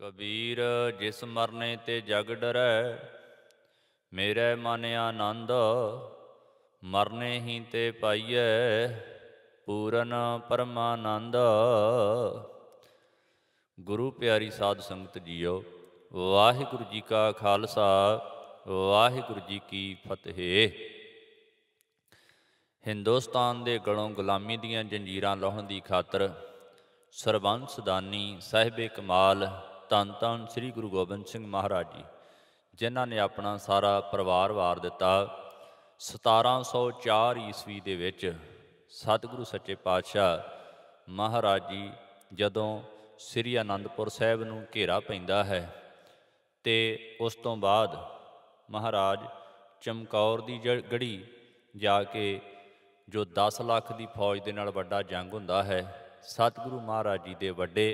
ਕਬੀਰ ਜਿਸ ਮਰਨੇ ਤੇ ਜਗ ਡਰੈ ਮੇਰੇ ਮਨ ਆਨੰਦ ਮਰਨੇ ਹੀ ਤੇ ਪਾਈਐ ਪੂਰਨ ਪਰਮਾਨੰਦ ਗੁਰੂ ਪਿਆਰੀ ਸਾਧ ਸੰਗਤ ਜੀਓ ਵਾਹਿਗੁਰੂ ਜੀ ਕਾ ਖਾਲਸਾ ਵਾਹਿਗੁਰੂ ਜੀ ਕੀ ਫਤਿਹ ਹਿੰਦੁਸਤਾਨ ਦੇ ਗਲੋਂ ਗੁਲਾਮੀ ਦੀਆਂ ਜੰਜੀਰਾਂ ਲਾਹਣ ਦੀ ਖਾਤਰ ਸਰਬੰਸ ਦਾਨੀ ਸਾਹਿਬੇ ਕਮਾਲ ਤਨ ਤਨ ਸ੍ਰੀ ਗੁਰੂ ਗੋਬਿੰਦ ਸਿੰਘ ਮਹਾਰਾਜ ਜੀ ਜਿਨ੍ਹਾਂ ਨੇ ਆਪਣਾ ਸਾਰਾ ਪਰਿਵਾਰ ਵਾਰ ਦਿੱਤਾ 1704 ਈਸਵੀ ਦੇ ਵਿੱਚ ਸਤਿਗੁਰੂ ਸੱਚੇ ਪਾਤਸ਼ਾਹ ਮਹਾਰਾਜ ਜੀ ਜਦੋਂ ਸ੍ਰੀ ਆਨੰਦਪੁਰ ਸਾਹਿਬ ਨੂੰ ਘੇਰਾ ਪੈਂਦਾ ਹੈ ਤੇ ਉਸ ਤੋਂ ਬਾਅਦ ਮਹਾਰਾਜ ਚਮਕੌਰ ਦੀ ਗੜੀ ਜਾ ਕੇ ਜੋ 10 ਲੱਖ ਦੀ ਫੌਜ ਦੇ ਨਾਲ ਵੱਡਾ ਜੰਗ ਹੁੰਦਾ ਹੈ ਸਤਿਗੁਰੂ ਮਹਾਰਾਜ ਜੀ ਦੇ ਵੱਡੇ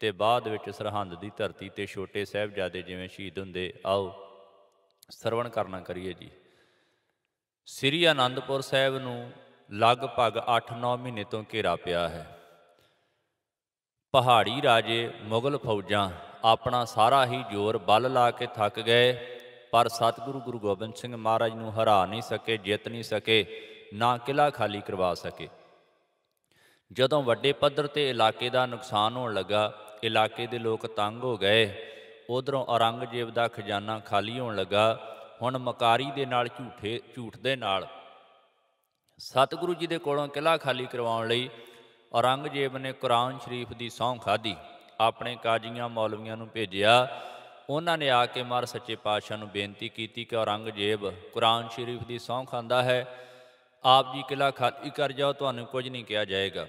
ਤੇ ਬਾਅਦ ਵਿੱਚ ਸਰਹੰਦ ਦੀ ਧਰਤੀ ਤੇ ਛੋਟੇ ਸਹਿਬਜ਼ਾਦੇ ਜਿਵੇਂ ਸ਼ਹੀਦ ਹੁੰਦੇ ਆਓ ਸਰਵਣ ਕਰਨਾ ਕਰੀਏ ਜੀ ਸ੍ਰੀ ਆਨੰਦਪੁਰ ਸਾਹਿਬ ਨੂੰ ਲਗਭਗ 8-9 ਮਹੀਨੇ ਤੋਂ ਘੇਰਾ ਪਿਆ ਹੈ ਪਹਾੜੀ ਰਾਜੇ ਮੁਗਲ ਫੌਜਾਂ ਆਪਣਾ ਸਾਰਾ ਹੀ ਜ਼ੋਰ ਬਲ ਲਾ ਕੇ ਥੱਕ ਗਏ ਪਰ ਸਤਿਗੁਰੂ ਗੁਰੂ ਗੋਬਿੰਦ ਸਿੰਘ ਮਹਾਰਾਜ ਨੂੰ ਹਰਾ ਨਹੀਂ ਸਕੇ ਜਿੱਤ ਨਹੀਂ ਸਕੇ ਨਾ ਕਿਲਾ ਖਾਲੀ ਕਰਵਾ ਸਕੇ ਜਦੋਂ ਵੱਡੇ ਪੱਧਰ ਤੇ ਇਲਾਕੇ ਦਾ ਨੁਕਸਾਨ ਹੋਣ ਲੱਗਾ ਇਲਾਕੇ ਦੇ ਲੋਕ ਤੰਗ ਹੋ ਗਏ ਉਧਰੋਂ ਔਰੰਗਜ਼ੇਬ ਦਾ ਖਜ਼ਾਨਾ ਖਾਲੀ ਹੋਣ ਲੱਗਾ ਹੁਣ ਮਕਾਰੀ ਦੇ ਨਾਲ ਝੂਠੇ ਝੂਠ ਦੇ ਨਾਲ ਸਤਿਗੁਰੂ ਜੀ ਦੇ ਕੋਲੋਂ ਕਿਲਾ ਖਾਲੀ ਕਰਵਾਉਣ ਲਈ ਔਰੰਗਜ਼ੇਬ ਨੇ ਕੁਰਾਨ ਸ਼ਰੀਫ ਦੀ ਸੌਂ ਖਾਦੀ ਆਪਣੇ ਕਾਜ਼ੀਆਂ ਮੌਲਵੀਆਂ ਨੂੰ ਭੇਜਿਆ ਉਹਨਾਂ ਨੇ ਆ ਕੇ ਮਰ ਸੱਚੇ ਪਾਤਸ਼ਾਹ ਨੂੰ ਬੇਨਤੀ ਕੀਤੀ ਕਿ ਔਰੰਗਜ਼ੇਬ ਕੁਰਾਨ ਸ਼ਰੀਫ ਦੀ ਸੌਂ ਖਾਂਦਾ ਹੈ ਆਪ ਜੀ ਕਿਲਾ ਖਾਲੀ ਕਰ ਜਾਓ ਤੁਹਾਨੂੰ ਕੁਝ ਨਹੀਂ ਕਿਹਾ ਜਾਏਗਾ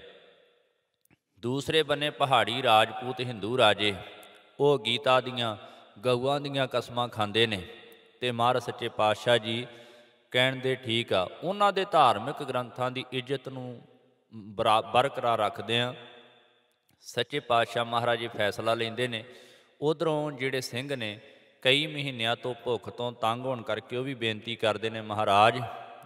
ਦੂਸਰੇ ਬੰਨੇ ਪਹਾੜੀ ਰਾਜਪੂਤ ਹਿੰਦੂ ਰਾਜੇ ਉਹ ਗੀਤਾ ਦੀਆਂ ਗਊਆਂ ਦੀਆਂ ਕਸਮਾਂ ਖਾਂਦੇ ਨੇ ਤੇ ਮਹਾਰਾਜ ਸੱਚੇ ਪਾਤਸ਼ਾਹ ਜੀ ਕਹਿਣ ਦੇ ਠੀਕ ਆ ਉਹਨਾਂ ਦੇ ਧਾਰਮਿਕ ਗ੍ਰੰਥਾਂ ਦੀ ਇੱਜ਼ਤ ਨੂੰ ਬਰਕਰਾਰ ਰੱਖਦੇ ਆ ਸੱਚੇ ਪਾਤਸ਼ਾਹ ਮਹਾਰਾਜ ਜੀ ਫੈਸਲਾ ਲੈਂਦੇ ਨੇ ਉਧਰੋਂ ਜਿਹੜੇ ਸਿੰਘ ਨੇ ਕਈ ਮਹੀਨਿਆਂ ਤੋਂ ਭੁੱਖ ਤੋਂ ਤੰਗ ਹੋਣ ਕਰਕੇ ਉਹ ਵੀ ਬੇਨਤੀ ਕਰਦੇ ਨੇ ਮਹਾਰਾਜ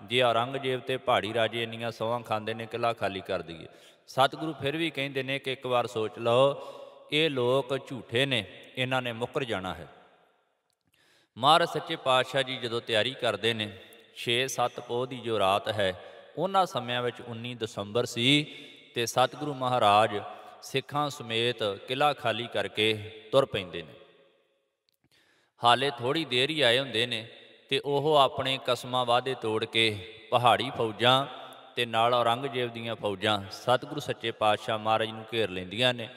ਜੇ ਔਰੰਗਜ਼ੇਬ ਤੇ ਪਹਾੜੀ ਰਾਜੇ ਇੰਨੀਆਂ ਸੌਂ ਖਾਂਦੇ ਨੇ ਕਿਲਾ ਖਾਲੀ ਕਰ ਦਈਏ ਸਤਿਗੁਰੂ ਫਿਰ ਵੀ ਕਹਿੰਦੇ ਨੇ ਕਿ ਇੱਕ ਵਾਰ ਸੋਚ ਲਓ ਇਹ ਲੋਕ ਝੂਠੇ ਨੇ ਇਹਨਾਂ ਨੇ ਮੁੱਕਰ ਜਾਣਾ ਹੈ ਮਹਾਰਾਜ ਸੱਚੇ ਪਾਤਸ਼ਾਹ ਜੀ ਜਦੋਂ ਤਿਆਰੀ ਕਰਦੇ ਨੇ 6-7 ਪੋਹ ਦੀ ਜੋ ਰਾਤ ਹੈ ਉਹਨਾਂ ਸਮਿਆਂ ਵਿੱਚ 19 ਦਸੰਬਰ ਸੀ ਤੇ ਸਤਿਗੁਰੂ ਮਹਾਰਾਜ ਸਿੱਖਾਂ ਸਮੇਤ ਕਿਲਾ ਖਾਲੀ ਕਰਕੇ ਤੁਰ ਪੈਂਦੇ ਨੇ ਹਾਲੇ ਥੋੜੀ ਦੇਰ ਹੀ ਆਏ ਹੁੰਦੇ ਨੇ ਤੇ ਉਹ ਆਪਣੇ ਕਸਮਾਂ ਵਾਅਦੇ ਤੋੜ ਕੇ ਪਹਾੜੀ ਫੌਜਾਂ ਤੇ ਨਾਲ ਔਰੰਗਜ਼ੇਬ ਦੀਆਂ ਫੌਜਾਂ ਸਤਿਗੁਰੂ ਸੱਚੇ ਪਾਤਸ਼ਾਹ ਮਹਾਰਾਜ ਨੂੰ ਘੇਰ ਲੈਂਦੀਆਂ ਨੇ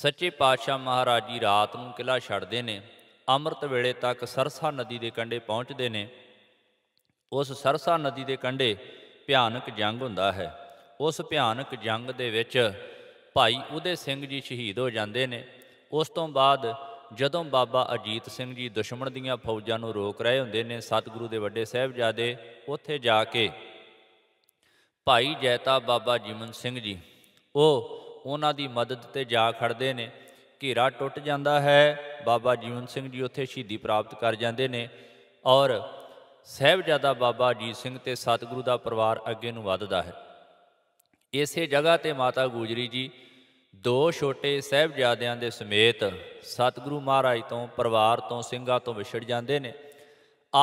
ਸੱਚੇ ਪਾਤਸ਼ਾਹ ਮਹਾਰਾਜ ਜੀ ਰਾਤ ਨੂੰ ਕਿਲਾ ਛੱਡਦੇ ਨੇ ਅੰਮ੍ਰਿਤ ਵੇਲੇ ਤੱਕ ਸਰਸਾ ਨਦੀ ਦੇ ਕੰਢੇ ਪਹੁੰਚਦੇ ਨੇ ਉਸ ਸਰਸਾ ਨਦੀ ਦੇ ਕੰਢੇ ਭਿਆਨਕ ਜੰਗ ਹੁੰਦਾ ਹੈ ਉਸ ਭਿਆਨਕ ਜੰਗ ਦੇ ਵਿੱਚ ਭਾਈ ਉਦੇ ਸਿੰਘ ਜੀ ਸ਼ਹੀਦ ਹੋ ਜਾਂਦੇ ਨੇ ਉਸ ਤੋਂ ਬਾਅਦ ਜਦੋਂ ਬਾਬਾ ਅਜੀਤ ਸਿੰਘ ਜੀ ਦੁਸ਼ਮਣ ਦੀਆਂ ਫੌਜਾਂ ਨੂੰ ਰੋਕ ਰਹੇ ਹੁੰਦੇ ਨੇ ਸਤਿਗੁਰੂ ਦੇ ਵੱਡੇ ਸਹਿਬਜ਼ਾਦੇ ਉੱਥੇ ਜਾ ਕੇ ਭਾਈ ਜੈਤਾ ਬਾਬਾ ਜੀਵਨ ਸਿੰਘ ਜੀ ਉਹ ਉਹਨਾਂ ਦੀ ਮਦਦ ਤੇ ਜਾ ਖੜਦੇ ਨੇ ਘੇਰਾ ਟੁੱਟ ਜਾਂਦਾ ਹੈ ਬਾਬਾ ਜੀਵਨ ਸਿੰਘ ਜੀ ਉੱਥੇ ਸ਼ਹੀਦੀ ਪ੍ਰਾਪਤ ਕਰ ਜਾਂਦੇ ਨੇ ਔਰ ਸਹਿਬਜ਼ਾਦਾ ਬਾਬਾ ਅਜੀਤ ਸਿੰਘ ਤੇ ਸਤਿਗੁਰੂ ਦਾ ਪਰਿਵਾਰ ਅੱਗੇ ਨੂੰ ਵੱਧਦਾ ਹੈ ਇਸੇ ਜਗ੍ਹਾ ਤੇ ਮਾਤਾ ਗੁਜਰੀ ਜੀ ਦੋ ਛੋਟੇ ਸਹਿਬਜ਼ਾਦਿਆਂ ਦੇ ਸਮੇਤ ਸਤਿਗੁਰੂ ਮਹਾਰਾਜ ਤੋਂ ਪਰਿਵਾਰ ਤੋਂ ਸਿੰਘਾਂ ਤੋਂ ਵਿਛੜ ਜਾਂਦੇ ਨੇ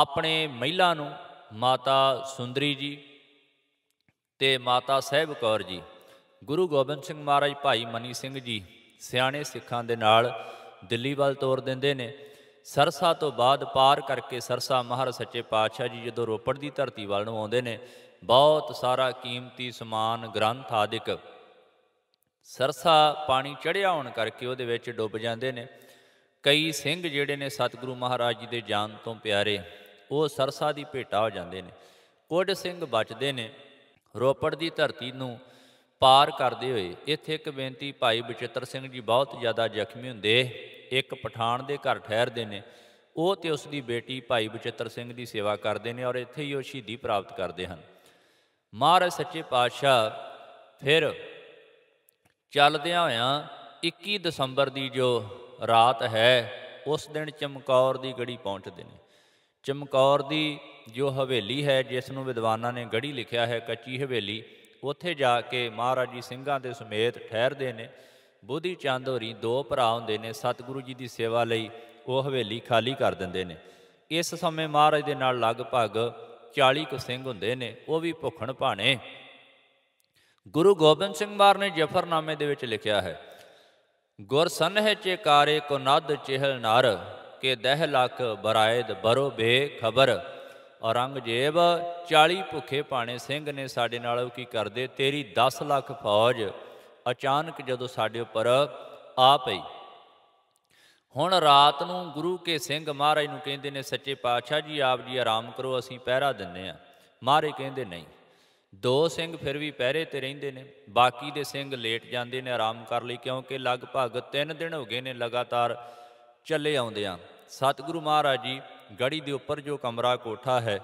ਆਪਣੇ ਮਹਿਲਾ ਨੂੰ ਮਾਤਾ ਸੁੰਦਰੀ ਜੀ ਤੇ ਮਾਤਾ ਸਹਿਬ ਕੌਰ ਜੀ ਗੁਰੂ ਗੋਬਿੰਦ ਸਿੰਘ ਮਹਾਰਾਜ ਭਾਈ ਮਨੀ ਸਿੰਘ ਜੀ ਸਿਆਣੇ ਸਿੱਖਾਂ ਦੇ ਨਾਲ ਦਿੱਲੀ ਵੱਲ ਤੋਰ ਦਿੰਦੇ ਨੇ ਸਰਸਾ ਤੋਂ ਬਾਅਦ ਪਾਰ ਕਰਕੇ ਸਰਸਾ ਮਹਾਰ ਸੱਚੇ ਪਾਤਸ਼ਾਹ ਜੀ ਜਦੋਂ ਰੋਪੜ ਦੀ ਧਰਤੀ ਵੱਲ ਨੂੰ ਆਉਂਦੇ ਨੇ ਬਹੁਤ ਸਾਰਾ ਕੀਮਤੀ ਸਮਾਨ ਗ੍ਰੰਥ ਆਦਿਕ ਸਰਸਾ ਪਾਣੀ ਚੜਿਆ ਹੋਣ ਕਰਕੇ ਉਹਦੇ ਵਿੱਚ ਡੁੱਬ ਜਾਂਦੇ ਨੇ ਕਈ ਸਿੰਘ ਜਿਹੜੇ ਨੇ ਸਤਿਗੁਰੂ ਮਹਾਰਾਜ ਜੀ ਦੇ ਜਾਨ ਤੋਂ ਪਿਆਰੇ ਉਹ ਸਰਸਾ ਦੀ ਭੇਟਾ ਹੋ ਜਾਂਦੇ ਨੇ ਕੁਝ ਸਿੰਘ ਬਚਦੇ ਨੇ ਰੋਪੜ ਦੀ ਧਰਤੀ ਨੂੰ ਪਾਰ ਕਰਦੇ ਹੋਏ ਇੱਥੇ ਇੱਕ ਬੇਨਤੀ ਭਾਈ ਬਚਿੱਤਰ ਸਿੰਘ ਜੀ ਬਹੁਤ ਜ਼ਿਆਦਾ ਜ਼ਖਮੀ ਹੁੰਦੇ ਇੱਕ ਪਠਾਨ ਦੇ ਘਰ ਠਹਿਰਦੇ ਨੇ ਉਹ ਤੇ ਉਸ ਦੀ ਬੇਟੀ ਭਾਈ ਬਚਿੱਤਰ ਸਿੰਘ ਦੀ ਸੇਵਾ ਕਰਦੇ ਨੇ ਔਰ ਇੱਥੇ ਹੀ ਉਹ ਸ਼ਹੀਦੀ ਪ੍ਰਾਪਤ ਕਰਦੇ ਹਨ ਮਹਾਰਾਜ ਸੱਚੇ ਪਾਤਸ਼ਾਹ ਫਿਰ ਚੱਲਦਿਆਂ ਹੋਇਆਂ 21 ਦਸੰਬਰ ਦੀ ਜੋ ਰਾਤ ਹੈ ਉਸ ਦਿਨ ਚਮਕੌਰ ਦੀ ਗੜੀ ਪਹੁੰਚਦੇ ਨੇ ਚਮਕੌਰ ਦੀ ਜੋ ਹਵੇਲੀ ਹੈ ਜਿਸ ਨੂੰ ਵਿਦਵਾਨਾਂ ਨੇ ਗੜੀ ਲਿਖਿਆ ਹੈ ਕੱਚੀ ਹਵੇਲੀ ਉੱਥੇ ਜਾ ਕੇ ਮਹਾਰਾਜ ਜੀ ਸਿੰਘਾਂ ਦੇ ਸਮੇਤ ਠਹਿਰਦੇ ਨੇ ਬੁੱਧੀ ਚੰਦ ਹੋਰੀ ਦੋ ਭਰਾ ਹੁੰਦੇ ਨੇ ਸਤਿਗੁਰੂ ਜੀ ਦੀ ਸੇਵਾ ਲਈ ਉਹ ਹਵੇਲੀ ਖਾਲੀ ਕਰ ਦਿੰਦੇ ਨੇ ਇਸ ਸਮੇਂ ਮਹਾਰਾਜ ਦੇ ਨਾਲ ਲਗਭਗ 40 ਕੁ ਸਿੰਘ ਹੁੰਦੇ ਨੇ ਉਹ ਵੀ ਭੁੱਖਣ ਭਾਣੇ ਗੁਰੂ ਗੋਬਿੰਦ ਸਿੰਘ ਮਾਰ ਨੇ ਜਫਰਨਾਮੇ ਦੇ ਵਿੱਚ ਲਿਖਿਆ ਹੈ ਗੁਰ ਚੇ ਚੇਕਾਰੇ ਕੋ ਨਦ ਚਿਹਲ ਨਰ ਕੇ ਦਹ ਲਖ ਬਰਾਇਦ ਬਰੋ ਬੇ ਖਬਰ ਔਰੰਗਜ਼ੇਬ 40 ਭੁੱਖੇ ਪਾਣੇ ਸਿੰਘ ਨੇ ਸਾਡੇ ਨਾਲ ਕੀ ਕਰਦੇ ਤੇਰੀ 10 ਲੱਖ ਫੌਜ ਅਚਾਨਕ ਜਦੋਂ ਸਾਡੇ ਉੱਪਰ ਆ ਪਈ ਹੁਣ ਰਾਤ ਨੂੰ ਗੁਰੂ ਕੇ ਸਿੰਘ ਮਹਾਰਾਜ ਨੂੰ ਕਹਿੰਦੇ ਨੇ ਸੱਚੇ ਪਾਤਸ਼ਾਹ ਜੀ ਆਪ ਜੀ ਆਰਾਮ ਕਰੋ ਅਸੀਂ ਪਹਿਰਾ ਦਿੰਨੇ ਆ ਮਹਾਰਾਜ ਕਹਿੰਦੇ ਨਹੀਂ ਦੋ ਸਿੰਘ ਫਿਰ ਵੀ ਪਹਿਰੇ ਤੇ ਰਹਿੰਦੇ ਨੇ ਬਾਕੀ ਦੇ ਸਿੰਘ ਲੇਟ ਜਾਂਦੇ ਨੇ ਆਰਾਮ ਕਰ ਲਈ ਕਿਉਂਕਿ ਲਗਭਗ 3 ਦਿਨ ਹੋ ਗਏ ਨੇ ਲਗਾਤਾਰ ਚੱਲੇ ਆਉਂਦੇ ਆ ਸਤਿਗੁਰੂ ਮਹਾਰਾਜ ਜੀ ਗੜੀ ਦੇ ਉੱਪਰ ਜੋ ਕਮਰਾ ਕੋਠਾ ਹੈ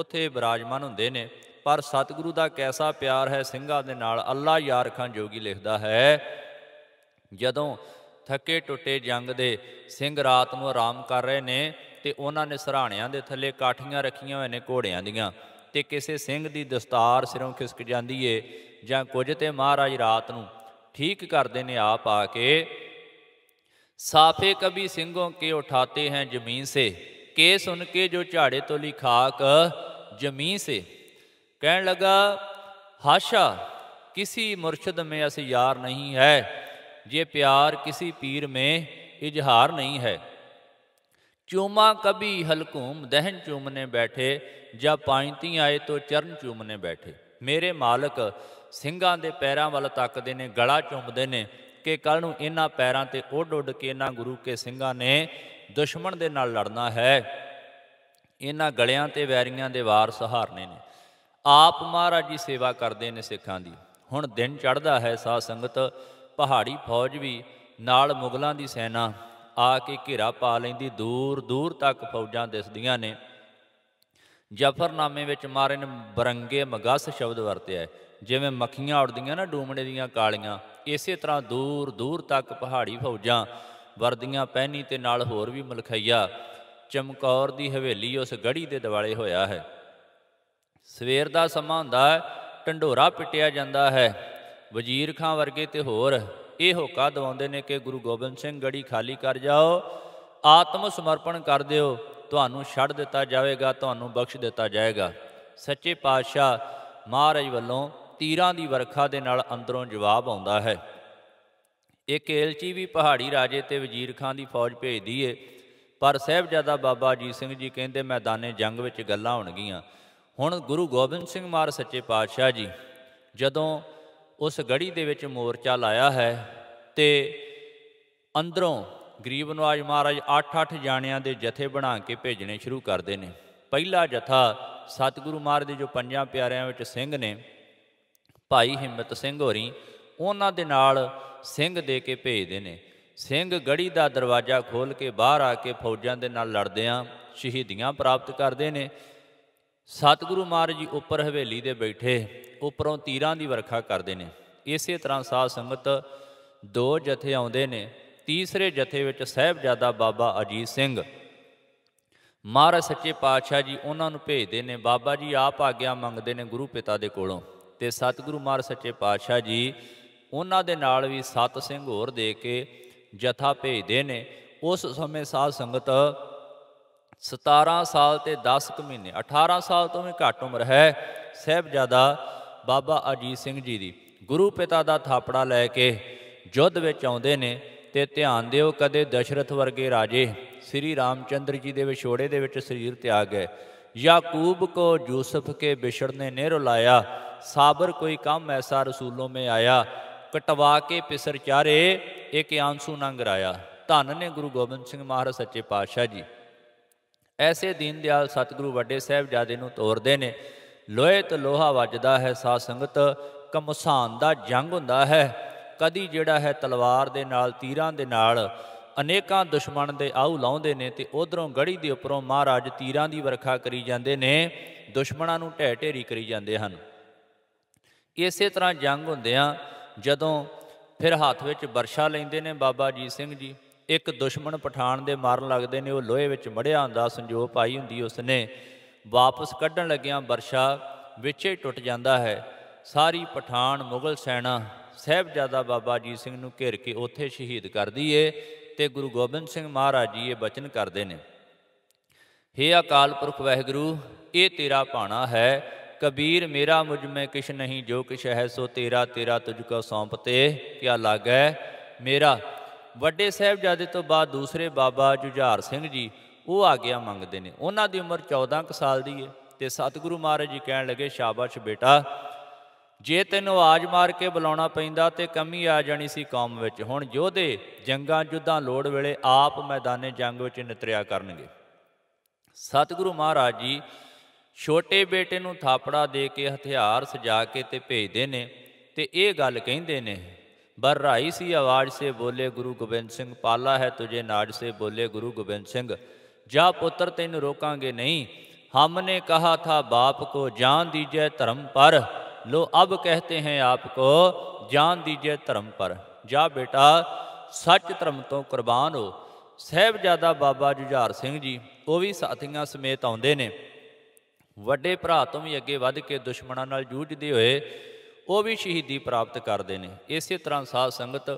ਉਥੇ ਬਿਰਾਜਮਾਨ ਹੁੰਦੇ ਨੇ ਪਰ ਸਤਿਗੁਰੂ ਦਾ ਕੈਸਾ ਪਿਆਰ ਹੈ ਸਿੰਘਾਂ ਦੇ ਨਾਲ ਅੱਲਾ ਯਾਰ ਖਾਨ ਜੋਗੀ ਲਿਖਦਾ ਹੈ ਜਦੋਂ ਥੱਕੇ ਟੁੱਟੇ ਜੰਗ ਦੇ ਸਿੰਘ ਰਾਤ ਨੂੰ ਆਰਾਮ ਕਰ ਰਹੇ ਨੇ ਤੇ ਉਹਨਾਂ ਨੇ ਸਹਰਾਣਿਆਂ ਦੇ ਥੱਲੇ ਕਾਠੀਆਂ ਰੱਖੀਆਂ ਹੋਏ ਨੇ ਘੋੜਿਆਂ ਦੀਆਂ ਤੇ ਕਿਸੇ ਸਿੰਘ ਦੀ ਦਸਤਾਰ ਸਿਰੋਂ ਖਿਸਕ ਜਾਂਦੀ ਏ ਜਾਂ ਕੁਝ ਤੇ ਮਹਾਰਾਜ ਰਾਤ ਨੂੰ ਠੀਕ ਕਰਦੇ ਨੇ ਆਪ ਆ ਕੇ ਸਾਫੇ ਕਬੀ ਸਿੰਘੋਂ ਕੇ ਉਠਾਤੇ ਹੈ ਜ਼ਮੀਨ ਸੇ ਕੇ ਸੁਨ ਕੇ ਜੋ ਝਾੜੇ ਤੋਲੀ ਖਾਕ ਜ਼ਮੀਨ ਸੇ ਕਹਿਣ ਲਗਾ ਹਾਸ਼ਾ ਕਿਸੇ ਮੁਰਸ਼ਿਦ ਮੇ ਅਸੀਂ ਯਾਰ ਨਹੀਂ ਹੈ ਜੇ ਪਿਆਰ ਕਿਸੇ ਪੀਰ ਮੇ ਇਜ਼ਹਾਰ ਨਹੀਂ ਹੈ ਚੂਮਾ ਕਬੀ ਹਲਕੂਮ ਦਹਿਨ ਚੂਮਨੇ ਬੈਠੇ ਜਾਂ ਪਾਇੰਤੀ ਆਏ ਤੋ ਚਰਨ ਚੂਮਨੇ ਬੈਠੇ ਮੇਰੇ ਮਾਲਕ ਸਿੰਘਾਂ ਦੇ ਪੈਰਾਂ ਵੱਲ ਤੱਕਦੇ ਨੇ ਗਲਾ ਚੁੰਮਦੇ ਨੇ ਕਿ ਕੱਲ ਨੂੰ ਇਹਨਾਂ ਪੈਰਾਂ ਤੇ ਉੱਡ ਉੱਡ ਕੇ ਇਹਨਾਂ ਗੁਰੂ ਕੇ ਸਿੰਘਾਂ ਨੇ ਦੁਸ਼ਮਣ ਦੇ ਨਾਲ ਲੜਨਾ ਹੈ ਇਹਨਾਂ ਗਲਿਆਂ ਤੇ ਵੈਰੀਆਂ ਦੇ ਵਾਰ ਸਹਾਰਨੇ ਨੇ ਆਪ ਮਹਾਰਾਜ ਜੀ ਸੇਵਾ ਕਰਦੇ ਨੇ ਸਿੱਖਾਂ ਦੀ ਹੁਣ ਦਿਨ ਚੜਦਾ ਹੈ ਸਾਧ ਸੰਗਤ ਪਹਾੜੀ ਫੌਜ ਵੀ ਨਾਲ ਮੁਗਲਾਂ ਦੀ ਸੈਨਾ ਆ ਕੇ ਘੇਰਾ ਪਾ ਲੈਂਦੀ ਦੂਰ ਦੂਰ ਤੱਕ ਫੌਜਾਂ ਦਿਸਦੀਆਂ ਨੇ ਜਫਰਨਾਮੇ ਵਿੱਚ ਮਾਰੇ ਨੇ ਬਰੰਗੇ ਮਗਸ ਸ਼ਬਦ ਵਰਤਿਆ ਹੈ ਜਿਵੇਂ ਮੱਖੀਆਂ ਉੜਦੀਆਂ ਨਾ ਡੂਮਣੇ ਦੀਆਂ ਕਾਲੀਆਂ ਇਸੇ ਤਰ੍ਹਾਂ ਦੂਰ ਦੂਰ ਤੱਕ ਪਹਾੜੀ ਫੌਜਾਂ ਵਰਦੀਆਂ ਪਹਿਨੀ ਤੇ ਨਾਲ ਹੋਰ ਵੀ ਮਲਖਈਆ ਚਮਕੌਰ ਦੀ ਹਵੇਲੀ ਉਸ ਗੜੀ ਦੇ ਦਿਵਾਲੇ ਹੋਇਆ ਹੈ ਸਵੇਰ ਦਾ ਸਮਾਂ ਹੁੰਦਾ ਹੈ ਢੰਡੋਰਾ ਪਿਟਿਆ ਜਾਂਦਾ ਹੈ ਵਜ਼ੀਰ ਖਾਂ ਵਰਗੇ ਤੇ ਹੋਰ ਇਹ ਹੋਕਾ ਦਵਾਉਂਦੇ ਨੇ ਕਿ ਗੁਰੂ ਗੋਬਿੰਦ ਸਿੰਘ ਗੜੀ ਖਾਲੀ ਕਰ ਜਾਓ ਆਤਮ ਸਮਰਪਣ ਕਰ ਦਿਓ ਤੁਹਾਨੂੰ ਛੱਡ ਦਿੱਤਾ ਜਾਵੇਗਾ ਤੁਹਾਨੂੰ ਬਖਸ਼ ਦਿੱਤਾ ਜਾਏਗਾ ਸੱਚੇ ਪਾਤਸ਼ਾਹ ਮਹਾਰਾਜ ਵੱਲੋਂ ਤੀਰਾਂ ਦੀ ਵਰਖਾ ਦੇ ਨਾਲ ਅੰਦਰੋਂ ਜਵਾਬ ਆਉਂਦਾ ਹੈ ਇੱਕ ਏਲਚੀ ਵੀ ਪਹਾੜੀ ਰਾਜੇ ਤੇ ਵਜ਼ੀਰ ਖਾਨ ਦੀ ਫੌਜ ਭੇਜਦੀ ਏ ਪਰ ਸਹਿਬਜ਼ਾਦਾ ਬਾਬਾ ਅਜੀਤ ਸਿੰਘ ਜੀ ਕਹਿੰਦੇ ਮੈਦਾਨੇ ਜੰਗ ਵਿੱਚ ਗੱਲਾਂ ਹੋਣਗੀਆਂ ਹੁਣ ਗੁਰੂ ਗੋਬਿੰਦ ਸਿੰਘ ਮਾਰ ਸੱਚੇ ਪਾਤਸ਼ਾਹ ਜੀ ਜਦੋਂ ਉਸ ਗੜੀ ਦੇ ਵਿੱਚ ਮੋਰਚਾ ਲਾਇਆ ਹੈ ਤੇ ਅੰਦਰੋਂ ਗਰੀਬ ਨਵਾਜ ਮਹਾਰਾਜ 8-8 ਜਾਣਿਆਂ ਦੇ ਜਥੇ ਬਣਾ ਕੇ ਭੇਜਣੇ ਸ਼ੁਰੂ ਕਰਦੇ ਨੇ ਪਹਿਲਾ ਜਥਾ ਸਤਿਗੁਰੂ ਮਹਾਰਾਜ ਦੇ ਜੋ ਪੰਜਾਂ ਪਿਆਰਿਆਂ ਵਿੱਚ ਸਿੰਘ ਨੇ ਭਾਈ ਹਿੰਮਤ ਸਿੰਘ ਹੋਰੀ ਉਹਨਾਂ ਦੇ ਨਾਲ ਸਿੰਘ ਦੇ ਕੇ ਭੇਜਦੇ ਨੇ ਸਿੰਘ ਗੜੀ ਦਾ ਦਰਵਾਜ਼ਾ ਖੋਲ ਕੇ ਬਾਹਰ ਆ ਕੇ ਫੌਜਾਂ ਦੇ ਨਾਲ ਲੜਦਿਆਂ ਸ਼ਹੀਦੀਆਂ ਪ੍ਰਾਪਤ ਕਰਦੇ ਨੇ ਸਤਿਗੁਰੂ ਮਹਾਰਾਜ ਜੀ ਉੱਪਰ ਹਵੇਲੀ ਦੇ ਬੈਠੇ ਉੱਪਰੋਂ ਤੀਰਾਂ ਦੀ ਵਰਖਾ ਕਰਦੇ ਨੇ ਇਸੇ ਤਰ੍ਹਾਂ ਸਾਧ ਸੰਗਤ ਦੋ ਜਥੇ ਆਉਂਦੇ ਨੇ ਤੀਸਰੇ ਜਥੇ ਵਿੱਚ ਸਹਿਬਜ਼ਾਦਾ ਬਾਬਾ ਅਜੀਤ ਸਿੰਘ ਮਹਾਰਾਜ ਸੱਚੇ ਪਾਤਸ਼ਾਹ ਜੀ ਉਹਨਾਂ ਨੂੰ ਭੇਜਦੇ ਨੇ ਬਾਬਾ ਜੀ ਆਪ ਆਗਿਆ ਮੰਗਦੇ ਨੇ ਗੁਰੂ ਪਿਤਾ ਦੇ ਕੋਲੋਂ ਤੇ ਸਤਿਗੁਰੂ ਮਹਾਰਾਜ ਸੱਚੇ ਪਾਤਸ਼ਾਹ ਜੀ ਉਹਨਾਂ ਦੇ ਨਾਲ ਵੀ ਸਤ ਸਿੰਘ ਹੋਰ ਦੇ ਕੇ ਜਥਾ ਭੇਜਦੇ ਨੇ ਉਸ ਸਮੇਂ ਸਾਧ ਸੰਗਤ 17 ਸਾਲ ਤੇ 10 ਕੁ ਮਹੀਨੇ 18 ਸਾਲ ਤੋਂ ਵੀ ਘੱਟ ਉਮਰ ਹੈ ਸਹਿਬਜ਼ਾਦਾ ਬਾਬਾ ਅਜੀਤ ਸਿੰਘ ਜੀ ਦੀ ਗੁਰੂ ਪਿਤਾ ਦਾ ਥਾਪੜਾ ਲੈ ਕੇ ਜੁੱਧ ਵਿੱਚ ਆਉਂਦੇ ਨੇ ਤੇ ਧਿਆਨ ਦਿਓ ਕਦੇ ਦਸ਼ਰਥ ਵਰਗੇ ਰਾਜੇ ਸ੍ਰੀ ਰਾਮਚੰਦਰ ਜੀ ਦੇ ਵਿਛੋੜੇ ਦੇ ਵਿੱਚ ਸਰੀਰ ਤਿਆਗ ਗਏ ਯਾਕੂਬ ਕੋ ਯੂਸਫ ਕੇ ਵਿਛੜਨੇ ਨੇ ਰੁਲਾਇਆ ਸਾਬਰ ਕੋਈ ਕੰਮ ਐਸਾ ਰਸੂਲੋਂ ਮੇ ਆਇਆ ਕਟਵਾ ਕੇ ਪਿਸਰ ਚਾਰੇ ਇੱਕ ਆਂਸੂ ਨੰਗ ਰਾਇਆ ਧੰਨ ਨੇ ਗੁਰੂ ਗੋਬਿੰਦ ਸਿੰਘ ਮਹਾਰਾਜ ਸੱਚੇ ਪਾਤਸ਼ਾਹ ਜੀ ਐਸੇ ਦੀਨ ਦਿਆਲ ਸਤਿਗੁਰੂ ਵੱਡੇ ਸਾਹਿਬ ਜਾਦੇ ਨੂੰ ਤੋਰਦੇ ਨੇ ਲੋਹੇ ਤੇ ਲੋਹਾ ਵੱਜਦਾ ਹੈ ਸਾਧ ਸੰਗਤ ਕਮਸਾਨ ਦਾ ਜੰਗ ਹੁੰਦਾ ਹੈ ਕਦੀ ਜਿਹੜਾ ਹੈ ਤਲਵਾਰ ਦੇ ਨਾਲ ਤੀਰਾਂ ਦੇ ਨਾਲ ਅਨੇਕਾਂ ਦੁਸ਼ਮਣ ਦੇ ਆਉ ਲਾਉਂਦੇ ਨੇ ਤੇ ਉਧਰੋਂ ਗੜੀ ਦੇ ਉੱਪਰੋਂ ਮਹਾਰਾਜ ਤੀਰਾਂ ਦੀ ਵਰਖਾ ਕਰੀ ਜਾਂਦੇ ਨੇ ਦੁਸ਼ਮਣਾਂ ਨੂੰ ਢਹਿ ਢੇਰੀ ਕਰੀ ਜਾਂਦੇ ਹਨ ਇਸੇ ਤਰ੍ਹਾਂ ਜੰਗ ਹੁੰਦਿਆਂ ਜਦੋਂ ਫਿਰ ਹੱਥ ਵਿੱਚ ਵਰਸ਼ਾ ਲੈਂਦੇ ਨੇ ਬਾਬਾ ਜੀ ਸਿੰਘ ਜੀ ਇੱਕ ਦੁਸ਼ਮਣ ਪਠਾਨ ਦੇ ਮਾਰਨ ਲੱਗਦੇ ਨੇ ਉਹ ਲੋਹੇ ਵਿੱਚ ਮੜਿਆ ਹੁੰਦਾ ਸੰਜੋਪ ਆਈ ਹੁੰਦੀ ਉਸਨੇ ਵਾਪਸ ਕੱਢਣ ਲੱਗਿਆਂ ਵਰਸ਼ਾ ਵਿੱਚੇ ਟੁੱਟ ਜਾਂਦਾ ਹੈ ਸਾਰੀ ਪਠਾਨ ਮੁਗਲ ਸੈਨਾ ਸਹਿਬਜ਼ਾਦਾ ਬਾਬਾ ਜੀ ਸਿੰਘ ਨੂੰ ਘੇਰ ਕੇ ਉੱਥੇ ਸ਼ਹੀਦ ਕਰਦੀ ਏ ਤੇ ਗੁਰੂ ਗੋਬਿੰਦ ਸਿੰਘ ਮਹਾਰਾਜ ਜੀ ਇਹ ਬਚਨ ਕਰਦੇ ਨੇ हे ਅਕਾਲ ਪੁਰਖ ਵਾਹਿਗੁਰੂ ਇਹ ਤੇਰਾ ਭਾਣਾ ਹੈ ਕਬੀਰ ਮੇਰਾ ਮੁਝ ਮੈਂ ਕਿਛ ਨਹੀਂ ਜੋ ਕਿਛ ਹੈ ਸੋ ਤੇਰਾ ਤੇਰਾ ਤੁਝ ਕੋ ਸੌਂਪਤੇ ਕਿਆ ਲਾਗੈ ਮੇਰਾ ਵੱਡੇ ਸਹਿਬਜ਼ਾਦੇ ਤੋਂ ਬਾਅਦ ਦੂਸਰੇ ਬਾਬਾ ਜੁਝਾਰ ਸਿੰਘ ਜੀ ਉਹ ਆਗਿਆ ਮੰਗਦੇ ਨੇ ਉਹਨਾਂ ਦੀ ਉਮਰ 14 ਕ ਸਾਲ ਦੀ ਹੈ ਤੇ ਸਤਿਗੁਰੂ ਮਹਾਰਾਜ ਜੀ ਕਹਿਣ ਲੱਗੇ ਸ਼ਾਬਾਸ਼ ਬੇਟਾ ਜੇ ਤੈਨੂੰ ਆਵਾਜ਼ ਮਾਰ ਕੇ ਬੁਲਾਉਣਾ ਪੈਂਦਾ ਤੇ ਕਮੀ ਆ ਜਾਣੀ ਸੀ ਕੌਮ ਵਿੱਚ ਹੁਣ ਯੋਧੇ ਜੰਗਾਂ ਜੁੱਧਾਂ ਲੋੜ ਵੇਲੇ ਆਪ ਮੈਦਾਨੇ ਜੰਗ ਵਿੱਚ ਨਿਤਰਿਆ ਕਰਨਗੇ ਸਤਿਗੁਰੂ ਮਹਾਰਾਜ ਜੀ ਛੋਟੇ ਬੇਟੇ ਨੂੰ ਥਾਪੜਾ ਦੇ ਕੇ ਹਥਿਆਰ ਸਜਾ ਕੇ ਤੇ ਭੇਜਦੇ ਨੇ ਤੇ ਇਹ ਗੱਲ ਕਹਿੰਦੇ ਨੇ ਰਾਈ ਸੀ ਆਵਾਜ਼ ਸੇ ਬੋਲੇ ਗੁਰੂ ਗੋਬਿੰਦ ਸਿੰਘ ਪਾਲਾ ਹੈ ਤੁਝੇ ਨਾਜ ਸੇ ਬੋਲੇ ਗੁਰੂ ਗੋਬਿੰਦ ਸਿੰਘ ਜਾ ਪੁੱਤਰ ਤੈਨੂੰ ਰੋਕਾਂਗੇ ਨਹੀਂ ਕਹਾ ਥਾ ਬਾਪ ਕੋ ਜਾਨ ਦੀਜੈ ਧਰਮ ਪਰ ਲੋ ਅਬ ਕਹਤੇ ਹੈ ਆਪ ਕੋ ਜਾਨ ਦੀਜੈ ਧਰਮ ਪਰ ਜਾ ਬੇਟਾ ਸੱਚ ਧਰਮ ਤੋਂ ਕੁਰਬਾਨ ਹੋ ਸਹਿਬਜ਼ਾਦਾ ਬਾਬਾ ਜੁਝਾਰ ਸਿੰਘ ਜੀ ਉਹ ਵੀ ਸਾਥੀਆਂ ਸਮੇਤ ਆਉਂਦੇ ਨੇ ਵੱਡੇ ਭਰਾ ਤੋਂ ਵੀ ਅੱਗੇ ਵੱਧ ਕੇ ਦੁਸ਼ਮਣਾਂ ਨਾਲ ਜੂਝਦੇ ਹੋਏ ਉਹ ਵੀ ਸ਼ਹੀਦੀ ਪ੍ਰਾਪਤ ਕਰਦੇ ਨੇ ਇਸੇ ਤਰ੍ਹਾਂ ਸਾਧ ਸੰਗਤ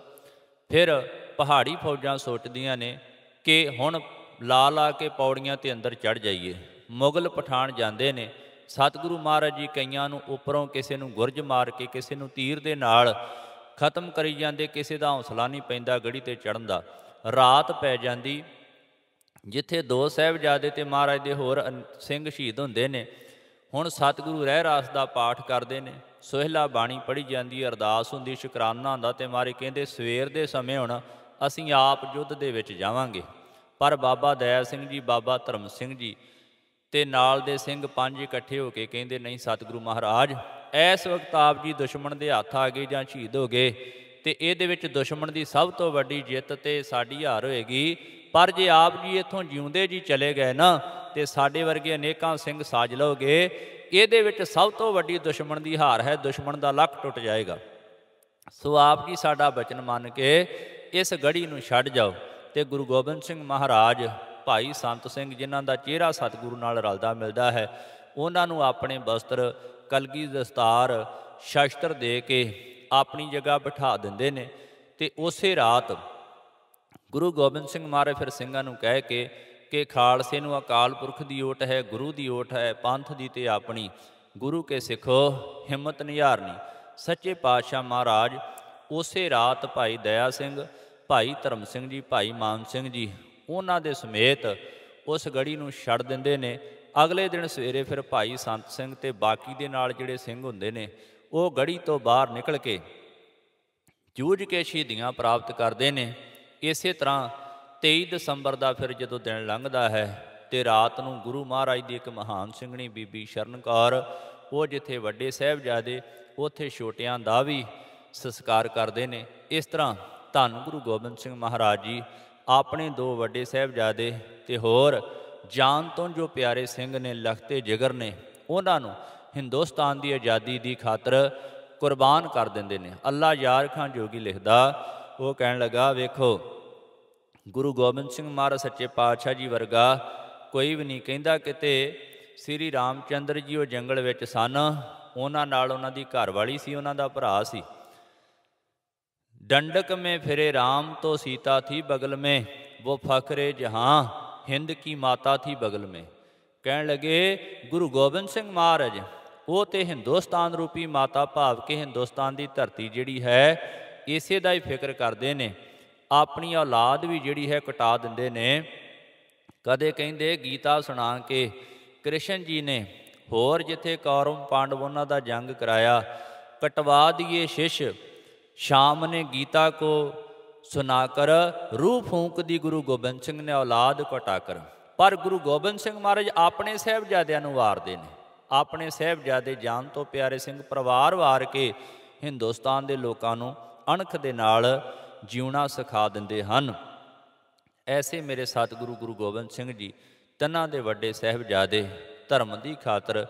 ਫਿਰ ਪਹਾੜੀ ਫੌਜਾਂ ਸੋਚਦੀਆਂ ਨੇ ਕਿ ਹੁਣ ਲਾ ਲਾ ਕੇ ਪੌੜੀਆਂ ਤੇ ਅੰਦਰ ਚੜ ਜਾਈਏ ਮੁਗਲ ਪਠਾਨ ਜਾਂਦੇ ਨੇ ਸਤਿਗੁਰੂ ਮਹਾਰਾਜ ਜੀ ਕਈਆਂ ਨੂੰ ਉੱਪਰੋਂ ਕਿਸੇ ਨੂੰ ਗੁਰਜ ਮਾਰ ਕੇ ਕਿਸੇ ਨੂੰ ਤੀਰ ਦੇ ਨਾਲ ਖਤਮ ਕਰੀ ਜਾਂਦੇ ਕਿਸੇ ਦਾ ਹੌਸਲਾ ਨਹੀਂ ਪੈਂਦਾ ਗੜੀ ਤੇ ਚੜਨ ਦਾ ਰਾਤ ਪੈ ਜਾਂਦੀ ਜਿੱਥੇ ਦੋ ਸਹਿਬਜ਼ਾਦੇ ਤੇ ਮਹਾਰਾਜ ਦੇ ਹੋਰ ਸਿੰਘ ਸ਼ਹੀਦ ਹੁੰਦੇ ਨੇ ਹੁਣ ਸਤਿਗੁਰੂ ਰਹਿ ਰਾਸ ਦਾ ਪਾਠ ਕਰਦੇ ਨੇ ਸੋਹਿਲਾ ਬਾਣੀ ਪੜੀ ਜਾਂਦੀ ਅਰਦਾਸ ਹੁੰਦੀ ਸ਼ੁਕਰਾਨਾ ਹੁੰਦਾ ਤੇ ਮਾਰੇ ਕਹਿੰਦੇ ਸਵੇਰ ਦੇ ਸਮੇਂ ਹੁਣ ਅਸੀਂ ਆਪ ਜੁੱਧ ਦੇ ਵਿੱਚ ਜਾਵਾਂਗੇ ਪਰ ਬਾਬਾ ਦਇਆ ਸਿੰਘ ਜੀ ਬਾਬਾ ਧਰਮ ਸਿੰਘ ਜੀ ਤੇ ਨਾਲ ਦੇ ਸਿੰਘ ਪੰਜ ਇਕੱਠੇ ਹੋ ਕੇ ਕਹਿੰਦੇ ਨਹੀਂ ਸਤਿਗੁਰੂ ਮਹਾਰਾਜ ਐਸ ਵਕਤ ਆਪ ਜੀ ਦੁਸ਼ਮਣ ਦੇ ਹੱਥ ਆ ਗਏ ਜਾਂ ਸ਼ਹੀਦ ਹੋ ਗਏ ਤੇ ਇਹਦੇ ਵਿੱਚ ਦੁਸ਼ਮਣ ਦੀ ਸਭ ਤੋਂ ਵੱਡੀ ਜਿੱਤ ਤੇ ਸਾਡੀ ਹਾਰ ਹੋਏਗੀ ਪਰ ਜੇ ਆਪ ਜੀ ਇੱਥੋਂ ਜਿਉਂਦੇ ਜੀ ਚਲੇ ਗਏ ਨਾ ਤੇ ਸਾਡੇ ਵਰਗੇ ਅਨੇਕਾਂ ਸਿੰਘ ਸਾਜ ਲਓਗੇ ਇਹਦੇ ਵਿੱਚ ਸਭ ਤੋਂ ਵੱਡੀ ਦੁਸ਼ਮਣ ਦੀ ਹਾਰ ਹੈ ਦੁਸ਼ਮਣ ਦਾ ਲੱਕ ਟੁੱਟ ਜਾਏਗਾ ਸੋ ਆਪ ਜੀ ਸਾਡਾ ਬਚਨ ਮੰਨ ਕੇ ਇਸ ਗੜੀ ਨੂੰ ਛੱਡ ਜਾਓ ਤੇ ਗੁਰੂ ਗੋਬਿੰਦ ਸਿੰਘ ਮਹਾਰਾਜ ਭਾਈ ਸੰਤ ਸਿੰਘ ਜਿਨ੍ਹਾਂ ਦਾ ਚਿਹਰਾ ਸਤਿਗੁਰੂ ਨਾਲ ਰਲਦਾ ਮਿਲਦਾ ਹੈ ਉਹਨਾਂ ਨੂੰ ਆਪਣੇ ਬਸਤਰ ਕਲਗੀ ਦਸਤਾਰ ਸ਼ਸਤਰ ਦੇ ਕੇ ਆਪਣੀ ਜਗ੍ਹਾ ਬਿਠਾ ਦਿੰਦੇ ਨੇ ਤੇ ਉਸੇ ਰਾਤ ਗੁਰੂ ਗੋਬਿੰਦ ਸਿੰਘ ਮਹਾਰਾਜ ਫਿਰ ਸਿੰਘਾਂ ਨੂੰ ਕਹਿ ਕੇ ਕਿ ਖਾਲਸੇ ਨੂੰ ਅਕਾਲ ਪੁਰਖ ਦੀ ਓਟ ਹੈ ਗੁਰੂ ਦੀ ਓਟ ਹੈ ਪੰਥ ਦੀ ਤੇ ਆਪਣੀ ਗੁਰੂ ਕੇ ਸਿੱਖੋ ਹਿੰਮਤ ਨਿਹਾਰਨੀ ਸੱਚੇ ਪਾਤਸ਼ਾਹ ਮਹਾਰਾਜ ਉਸੇ ਰਾਤ ਭਾਈ ਦਇਆ ਸਿੰਘ ਭਾਈ ਧਰਮ ਸਿੰਘ ਜੀ ਭਾਈ ਮਾਨ ਸਿੰਘ ਜੀ ਉਹਨਾਂ ਦੇ ਸਮੇਤ ਉਸ ਗੜੀ ਨੂੰ ਛੱਡ ਦਿੰਦੇ ਨੇ ਅਗਲੇ ਦਿਨ ਸਵੇਰੇ ਫਿਰ ਭਾਈ ਸੰਤ ਸਿੰਘ ਤੇ ਬਾਕੀ ਦੇ ਨਾਲ ਜਿਹੜੇ ਸਿੰਘ ਹੁੰਦੇ ਨੇ ਉਹ ਗੜੀ ਤੋਂ ਬਾਹਰ ਨਿਕਲ ਕੇ ਜੂਝ ਕੇ ਸ਼ਹੀਦੀਆਂ ਪ੍ਰਾਪਤ ਕਰਦੇ ਨੇ ਇਸੇ ਤਰ੍ਹਾਂ 23 ਦਸੰਬਰ ਦਾ ਫਿਰ ਜਦੋਂ ਦਿਨ ਲੰਘਦਾ ਹੈ ਤੇ ਰਾਤ ਨੂੰ ਗੁਰੂ ਮਹਾਰਾਜ ਦੀ ਇੱਕ ਮਹਾਨ ਸਿੰਘਣੀ ਬੀਬੀ ਸ਼ਰਨਕੌਰ ਉਹ ਜਿੱਥੇ ਵੱਡੇ ਸਹਿਬਜ਼ਾਦੇ ਉੱਥੇ ਛੋਟਿਆਂ ਦਾ ਵੀ ਸਸਕਾਰ ਕਰਦੇ ਨੇ ਇਸ ਤਰ੍ਹਾਂ ਧੰਨ ਗੁਰੂ ਗੋਬਿੰਦ ਸਿੰਘ ਮਹਾਰਾਜ ਜੀ ਆਪਣੇ ਦੋ ਵੱਡੇ ਸਹਿਬਜ਼ਾਦੇ ਤੇ ਹੋਰ ਜਾਨ ਤੋਂ ਜੋ ਪਿਆਰੇ ਸਿੰਘ ਨੇ ਲਖਤੇ ਜਿਗਰ ਨੇ ਉਹਨਾਂ ਨੂੰ ਹਿੰਦੁਸਤਾਨ ਦੀ ਆਜ਼ਾਦੀ ਦੀ ਖਾਤਰ ਕੁਰਬਾਨ ਕਰ ਦਿੰਦੇ ਨੇ ਅੱਲਾ ਯਾਰ ਖਾਨ ਜੋਗੀ ਲਿਖਦਾ ਉਹ ਕਹਿਣ ਲੱਗਾ ਵੇਖੋ ਗੁਰੂ ਗੋਬਿੰਦ ਸਿੰਘ ਮਹਾਰਾਜ ਸੱਚੇ ਪਾਤਸ਼ਾਹ ਜੀ ਵਰਗਾ ਕੋਈ ਵੀ ਨਹੀਂ ਕਹਿੰਦਾ ਕਿਤੇ ਸ੍ਰੀ ਰਾਮਚੰਦਰ ਜੀ ਉਹ ਜੰਗਲ ਵਿੱਚ ਸਨ ਉਹਨਾਂ ਨਾਲ ਉਹਨਾਂ ਦੀ ਘਰਵਾਲੀ ਸੀ ਉਹਨਾਂ ਦਾ ਭਰਾ ਸੀ ਡੰਡਕ ਮੇ ਫਿਰੇ ਰਾਮ ਤੋਂ ਸੀਤਾ ਥੀ ਬਗਲ ਮੇ ਵੋ ਫਖਰੇ ਜਹਾਂ ਹਿੰਦ ਕੀ ਮਾਤਾ ਥੀ ਬਗਲ ਮੇ ਕਹਿਣ ਲਗੇ ਗੁਰੂ ਗੋਬਿੰਦ ਸਿੰਘ ਮਹਾਰਾਜ ਉਹ ਤੇ ਹਿੰਦੁਸਤਾਨ ਰੂਪੀ ਮਾਤਾ ਭਾਵ ਕੇ ਹਿੰਦੁਸਤਾਨ ਦੀ ਧਰਤੀ ਜਿਹੜੀ ਹੈ ਇਸੇ ਦਾ ਹੀ ਫਿਕਰ ਕਰਦੇ ਨੇ ਆਪਣੀ ਔਲਾਦ ਵੀ ਜਿਹੜੀ ਹੈ ਕਟਾ ਦਿੰਦੇ ਨੇ ਕਦੇ ਕਹਿੰਦੇ ਗੀਤਾ ਸੁਣਾ ਕੇ ਕ੍ਰਿਸ਼ਨ ਜੀ ਨੇ ਹੋਰ ਜਿੱਥੇ ਕੌਰਵ ਪਾਂਡਵ ਉਹਨਾਂ ਦਾ ਜੰਗ ਕਰਾਇਆ ਕਟਵਾ ਦਈਏ ਸ਼ਿਸ਼ ਸ਼ਾਮ ਨੇ ਗੀਤਾ ਕੋ ਸੁਣਾ ਕਰ ਰੂਹ ਫੂਕ ਦੀ ਗੁਰੂ ਗੋਬਿੰਦ ਸਿੰਘ ਨੇ ਔਲਾਦ ਕਟਾ ਕਰ ਪਰ ਗੁਰੂ ਗੋਬਿੰਦ ਸਿੰਘ ਮਹਾਰਾਜ ਆਪਣੇ ਸਹਿਬਜ਼ਾਦਿਆਂ ਨੂੰ ਵਾਰਦੇ ਨੇ ਆਪਣੇ ਸਹਿਬਜ਼ਾਦੇ ਜਾਨ ਤੋਂ ਪਿਆਰੇ ਸਿੰਘ ਪਰਿਵਾਰ ਵਾਰ ਕੇ ਹਿੰਦੁਸਤਾਨ ਦੇ ਲੋਕਾਂ ਨੂੰ ਅਣਖ ਦੇ ਨਾਲ ਜਿਉਣਾ ਸਿਖਾ ਦਿੰਦੇ ਹਨ ਐਸੇ ਮੇਰੇ ਸਤਿਗੁਰੂ ਗੁਰੂ ਗੋਬਿੰਦ ਸਿੰਘ ਜੀ ਤਨਾਂ ਦੇ ਵੱਡੇ ਸਹਿਬਜ਼ਾਦੇ ਧਰਮ ਦੀ ਖਾਤਰ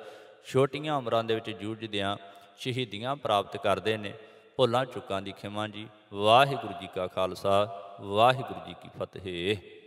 ਛੋਟੀਆਂ ਉਮਰਾਂ ਦੇ ਵਿੱਚ ਜੂਝਦਿਆਂ ਸ਼ਹੀਦੀਆਂ ਪ੍ਰਾਪਤ ਕਰਦੇ ਨੇ ਭੁੱਲਾਂ ਚੁੱਕਾਂ ਦੀ ਖਿਮਾ ਜੀ ਵਾਹਿਗੁਰੂ ਜੀ ਕਾ ਖਾਲਸਾ ਵਾਹਿਗੁਰੂ ਜੀ ਕੀ ਫਤਿਹ